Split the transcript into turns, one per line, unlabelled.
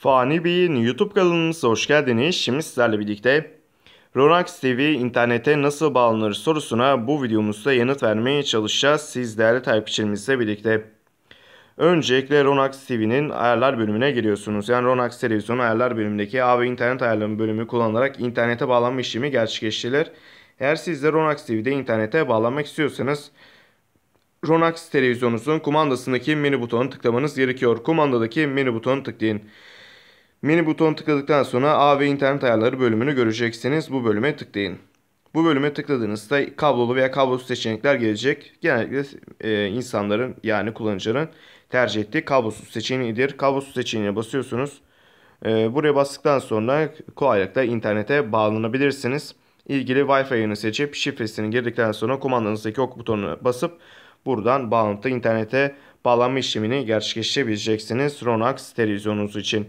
Fani Bey'in YouTube kanalımıza hoş geldiniz. Şimdi sizlerle birlikte Ronax TV internete nasıl bağlanır sorusuna bu videomuzda yanıt vermeye çalışacağız. Siz değerli takipçilerimizle birlikte. Öncelikle Ronax TV'nin ayarlar bölümüne giriyorsunuz. Yani Ronax televizyonu ayarlar bölümündeki A ve internet ayarlarının bölümü kullanarak internete bağlanma işlemi gerçekleştirilir. Eğer siz de Ronax TV'de internete bağlanmak istiyorsanız Ronax televizyonunuzun kumandasındaki menü butonu tıklamanız gerekiyor. Kumandadaki menü butonu tıklayın. Mini buton tıkladıktan sonra A ve internet ayarları bölümünü göreceksiniz. Bu bölüme tıklayın. Bu bölüme tıkladığınızda kablolu veya kablosuz seçenekler gelecek. Genellikle e, insanların yani kullanıcıların tercih ettiği kablosuz seçeneğidir. Kablosuz seçeneğine basıyorsunuz. E, buraya bastıktan sonra kolaylıkla internete bağlanabilirsiniz. İlgili Wi-Fi'ını seçip şifresini girdikten sonra kumandanızdaki ok butonuna basıp buradan bağlantı internete bağlanma işlemini gerçekleştirebileceksiniz Ronax televizyonunuz için.